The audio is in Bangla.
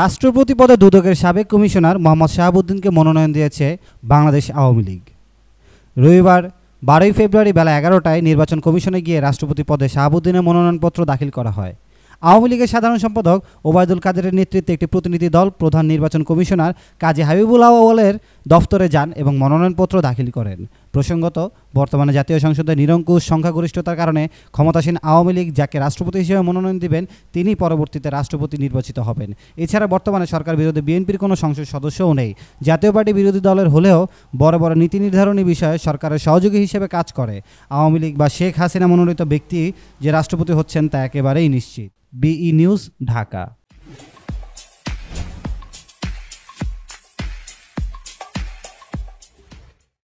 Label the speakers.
Speaker 1: রাষ্ট্রপতি পদে দুদকের সাবেক কমিশনার মোহাম্মদ শাহাবুদ্দিনকে মনোনয়ন দিয়েছে বাংলাদেশ আওয়ামী লীগ রবিবার বারোই ফেব্রুয়ারি বেলা এগারোটায় নির্বাচন কমিশনে গিয়ে রাষ্ট্রপতি পদে শাহাবুদ্দিনের মনোনয়নপত্র দাখিল করা হয় আওয়ামী লীগের সাধারণ সম্পাদক ওবায়দুল কাদেরের নেতৃত্বে একটি প্রতিনিধি দল প্রধান নির্বাচন কমিশনার কাজী হাবিবুল আওয়ালের দফতরে যান এবং মনোনয়নপত্র দাখিল করেন প্রসঙ্গত বর্তমানে জাতীয় সংসদে নিরঙ্কুশ সংখ্যাগরিষ্ঠতার কারণে ক্ষমতাসীন আওয়ামী লীগ যাকে রাষ্ট্রপতি হিসেবে মনোনয়ন দিবেন তিনি পরবর্তীতে রাষ্ট্রপতি নির্বাচিত হবেন এছাড়া বর্তমানে সরকার বিরোধী বিএনপির কোনো সংসদ সদস্যও নেই জাতীয় পার্টি বিরোধী দলের হলেও বড় বড় নীতি নির্ধারণী বিষয়ে সরকারের সহযোগী হিসেবে কাজ করে আওয়ামী লীগ বা শেখ হাসিনা মনোনীত ব্যক্তি যে রাষ্ট্রপতি হচ্ছেন তা একেবারেই নিশ্চিত বিই নিউজ ঢাকা